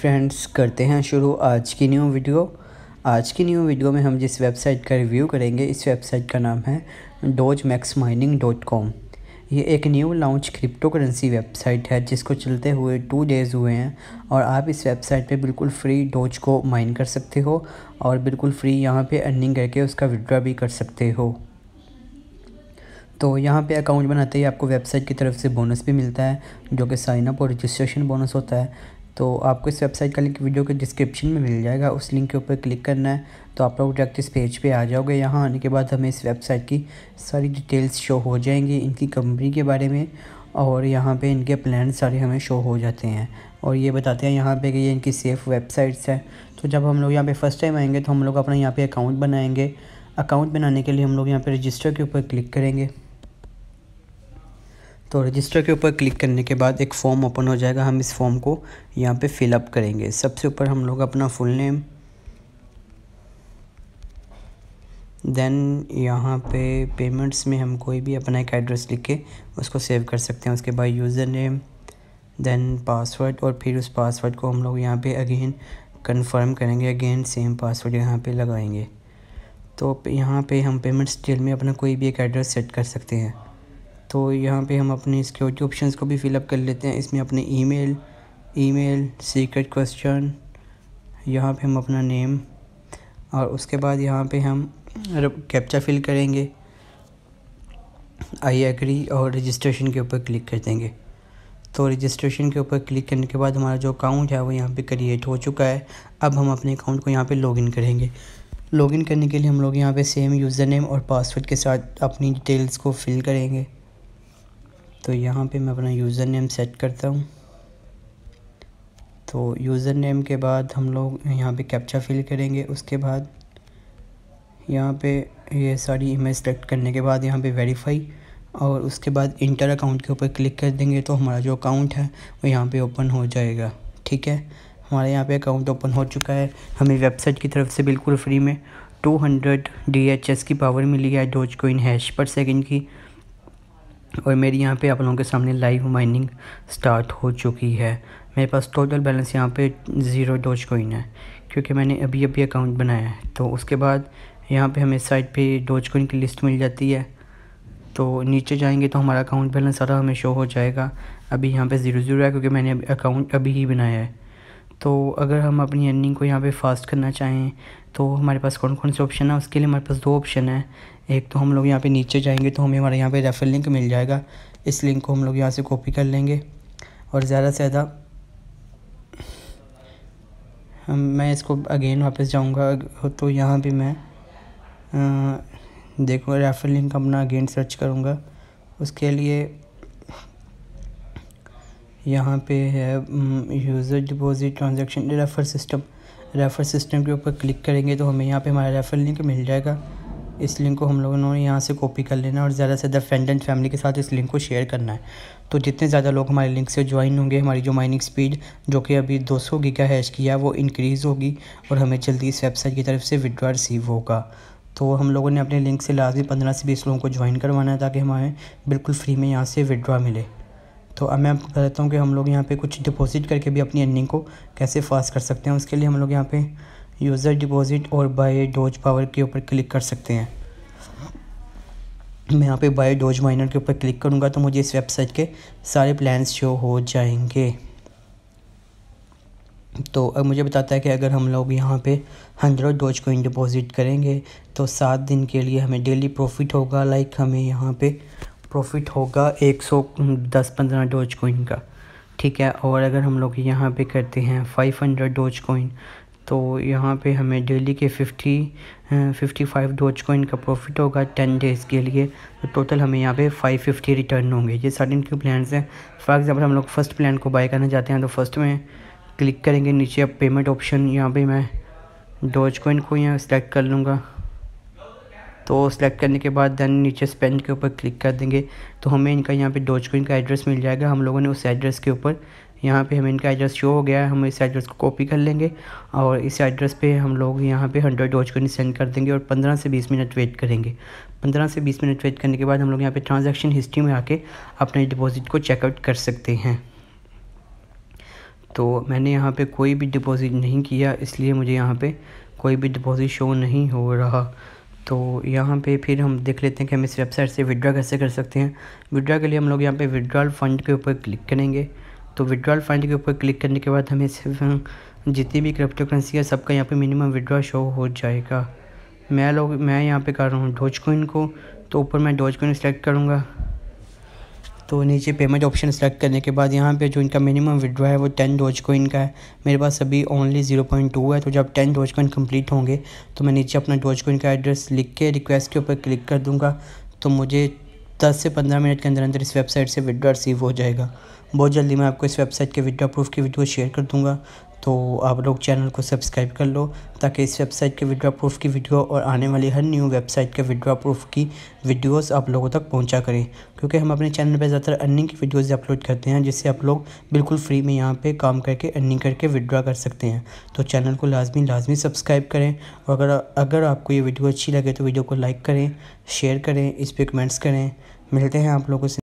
friends करते हैं शुरू आज की न्यू वीडियो आज की न्यू वीडियो में हम जिस वेबसाइट का रिव्यू करेंगे इस वेबसाइट का नाम है doge max mining dot com ये एक new launch cryptocurrency website है जिसको चलते हुए टू डेज़ हुए हैं और आप इस वेबसाइट पे बिल्कुल फ्री डोज को माइन कर सकते हो और बिल्कुल फ्री यहाँ पे अर्निंग करके उसका विड्रा भी कर सकते हो तो यहाँ पे अकाउंट बनाते ही आपको वेबसाइट की तरफ से बोनस भी मिलता है जो कि साइनअप और रजिस्ट्रेशन बोनस होता है तो आपको इस वेबसाइट का लिंक वीडियो के डिस्क्रिप्शन में मिल जाएगा उस लिंक के ऊपर क्लिक करना है तो आप लोग डायरेक्ट इस पेज पे आ जाओगे यहाँ आने के बाद हमें इस वेबसाइट की सारी डिटेल्स शो हो जाएंगी इनकी कंपनी के बारे में और यहाँ पे इनके प्लान सारे हमें शो हो जाते हैं और ये बताते हैं यहाँ पे कि ये इनकी सेफ़ वेबसाइट्स हैं तो जब हम लोग यहाँ पे फ़र्स्ट टाइम आएंगे तो हम लोग अपना यहाँ पे अकाउंट बनाएंगे अकाउंट बनाने के लिए हम लोग यहाँ पे रजिस्टर के ऊपर क्लिक करेंगे तो रजिस्टर के ऊपर क्लिक करने के बाद एक फॉर्म ओपन हो जाएगा हम इस फॉर्म को यहाँ पे फिलअप करेंगे सबसे ऊपर हम लोग अपना फुल नेम देन यहाँ पे पेमेंट्स में हम कोई भी अपना एक एड्रेस लिख के उसको सेव कर सकते हैं उसके बाद यूज़र नेम देन पासवर्ड और फिर उस पासवर्ड को हम लोग यहाँ पे अगेन कंफर्म करेंगे अगेन सेम पासवर्ड यहाँ पे लगाएंगे तो यहाँ पे हम पेमेंट्स डिटेल में अपना कोई भी एक एड्रेस सेट कर सकते हैं तो यहाँ पे हम अपने सिक्योरिटी ऑप्शंस को भी फिलअप कर लेते हैं इसमें अपने ईमेल ईमेल सीक्रेट क्वेश्चन यहाँ पे हम अपना नेम और उसके बाद यहाँ पे हम कैप्चा फिल करेंगे आई एग्री और रजिस्ट्रेशन के ऊपर क्लिक कर देंगे तो रजिस्ट्रेशन के ऊपर क्लिक करने के बाद हमारा जो अकाउंट है वो यहाँ पे क्रिएट हो चुका है अब हम अपने अकाउंट को यहाँ पे लॉगिन करेंगे लॉगिन करने के लिए हम लोग यहाँ पे सेम यूज़र नेम और पासवर्ड के साथ अपनी डिटेल्स को फिल करेंगे तो यहाँ पे मैं अपना यूज़र नेम सेट करता हूँ तो यूज़र नेम के बाद हम लोग यहाँ पे कैप्चा फिल करेंगे उसके बाद यहाँ पे ये सारी इमेज सेलेक्ट करने के बाद यहाँ पे वेरीफाई और उसके बाद इंटर अकाउंट के ऊपर क्लिक कर देंगे तो हमारा जो अकाउंट है वो यहाँ पे ओपन हो जाएगा ठीक है हमारे यहाँ पे अकाउंट ओपन हो चुका है हमें वेबसाइट की तरफ से बिल्कुल फ्री में 200 DHS की पावर मिली है Dogecoin hash per second की और मेरी यहाँ पे आप लोगों के सामने लाइव माइनिंग स्टार्ट हो चुकी है मेरे पास टोटल बैलेंस यहाँ पे ज़ीरो डोज कोइन है क्योंकि मैंने अभी अभी अकाउंट बनाया है तो उसके बाद यहाँ पे हमें साइट पे डोज कोइन की लिस्ट मिल जाती है तो नीचे जाएंगे तो हमारा अकाउंट बैलेंस सारा हमें शो हो जाएगा अभी यहाँ पर ज़ीरो ज़ीरो है क्योंकि मैंने अकाउंट अभी ही बनाया है तो अगर हम अपनी अर्निंग को यहाँ पर फास्ट करना चाहें तो हमारे पास कौन कौन से ऑप्शन है उसके लिए हमारे पास दो ऑप्शन है एक तो हम लोग यहाँ पे नीचे जाएंगे तो हमें हमारे यहाँ पे रेफर लिंक मिल जाएगा इस लिंक को हम लोग यहाँ से कॉपी कर लेंगे और ज़्यादा से ज़्यादा मैं इसको अगेन वापस जाऊँगा तो यहाँ पे मैं देखो रेफर लिंक अपना अगेन सर्च करूँगा उसके लिए यहाँ पे है user deposit transaction refer system refer system के ऊपर क्लिक करेंगे तो हमें यहाँ पे हमारा रेफ़र लिंक मिल जाएगा इस लिंक को हम लोगों ने यहाँ से कॉपी कर लेना है और ज़्यादा से ज़्यादा फ्रेंड एंड फैमिली के साथ इस लिंक को शेयर करना है तो जितने ज़्यादा लोग हमारे लिंक से ज्वाइन होंगे हमारी जो माइनिंग स्पीड जो कि अभी 200 सौ गीगा हैश की है वो इंक्रीज़ होगी और हमें जल्दी इस वेबसाइट की तरफ से विड्रा रिसीव होगा तो हम लोगों ने अपने लिंक से लाजमी पंद्रह से बीस लोगों को ज्वाइन करवाना है ताकि हमें बिल्कुल फ्री में यहाँ से विड्रा मिले तो अब मैं आपको बताता हूँ कि हम लोग यहाँ पे कुछ डिपॉजिट करके भी अपनी अर्निंग को कैसे फास्ट कर सकते हैं उसके लिए हम लोग यहाँ पे यूज़र डिपॉजिट और बाय डोज पावर के ऊपर क्लिक कर सकते हैं मैं यहाँ पे बाय डोज माइनर के ऊपर क्लिक करूँगा तो मुझे इस वेबसाइट के सारे प्लान शो हो जाएंगे तो अब मुझे बताता है कि अगर हम लोग यहाँ पे हंड्रेड डोज कोइन डिपॉजिट करेंगे तो सात दिन के लिए हमें डेली प्रॉफिट होगा लाइक हमें यहाँ पे प्रॉफिट होगा एक सौ दस पंद्रह डोज कोइन का ठीक है और अगर हम लोग यहाँ पे करते हैं फाइव हंड्रेड डोज कोइन तो यहाँ पे हमें डेली के 50 फिफ्टी फाइव डोज को इनका प्रॉफिट होगा टेन डेज़ के लिए तो टोटल हमें यहाँ पे 550 रिटर्न होंगे ये सारे इनके प्लान्स हैं फॉर एग्जांपल हम लोग फ़र्स्ट प्लान को बाय करना चाहते हैं तो फर्स्ट में क्लिक करेंगे नीचे अब पेमेंट ऑप्शन यहाँ पे मैं डोज को इनको यहाँ सेलेक्ट कर लूँगा तो सेलेक्ट करने के बाद दैन नीचे स्पेंड के ऊपर क्लिक कर देंगे तो हमें इनका यहाँ पे डोज को इनका एड्रेस मिल जाएगा हम लोगों ने उस एड्रेस के ऊपर यहाँ पे हमें इनका एड्रेस शो हो गया है हम इस एड्रेस को कॉपी कर लेंगे और इस एड्रेस पे हम लोग यहाँ पे हंड्रेड डॉज को सेंड कर देंगे और पंद्रह से बीस मिनट वेट करेंगे पंद्रह से बीस मिनट वेट करने के बाद हम लोग यहाँ पे ट्रांजैक्शन हिस्ट्री में आके अपने डिपॉजिट को चेकआउट कर सकते हैं तो मैंने यहाँ पर कोई भी डिपॉज़िट नहीं किया इसलिए मुझे यहाँ पर कोई भी डिपॉज़िट शो नहीं हो रहा तो यहाँ पे फिर हम देख लेते हैं कि हम इस वेबसाइट से विड्रा कैसे कर सकते हैं विड्रा के लिए हम लोग यहाँ पे विड्रॉल फ़ंड के ऊपर क्लिक करेंगे तो विड्रॉल फंड के ऊपर क्लिक करने के बाद हमें सिर्फ जितनी भी क्रिप्टो करेंसी है सबका यहाँ पे मिनिमम विड्रॉ शो हो जाएगा मैं लोग मैं यहाँ पे कर रहा हूँ डोज कोइन को तो ऊपर मैं डोज कोइन सेलेक्ट करूँगा तो नीचे पेमेंट ऑप्शन सेलेक्ट करने के बाद यहाँ पे जो इनका मिनिमम विड्रॉ है वो टेन डोज कोइन का है मेरे पास अभी ओनली ज़ीरो पॉइंट टू है तो जब टेन डोज कोइन कम्प्लीट होंगे तो मैं नीचे अपना डोज कोइन का एड्रेस लिख के रिक्वेस्ट के ऊपर क्लिक कर दूँगा तो मुझे दस से पंद्रह मिनट के अंदर अंदर इस वेबसाइट से विड्रॉ रिसीव हो जाएगा बहुत जल्दी मैं आपको इस वेबसाइट के वीडियो प्रूफ की वीडियो शेयर कर दूँगा तो आप लोग चैनल को सब्सक्राइब कर लो ताकि इस वेबसाइट के विड्रा प्रूफ की वीडियो और आने वाली हर न्यू वेबसाइट के विड्रा प्रूफ की वीडियोस आप लोगों तक पहुंचा करें क्योंकि हम अपने चैनल पे ज़्यादातर अर्निंग की वीडियोस अपलोड करते हैं जिससे आप लोग बिल्कुल फ्री में यहाँ पे काम करके अर्निंग करके विड्रा कर सकते हैं तो चैनल को लाजमी लाजमी सब्सक्राइब करें और अगर अगर आपको ये वीडियो अच्छी लगे तो वीडियो को लाइक करें शेयर करें इस पर कमेंट्स करें मिलते हैं आप लोगों से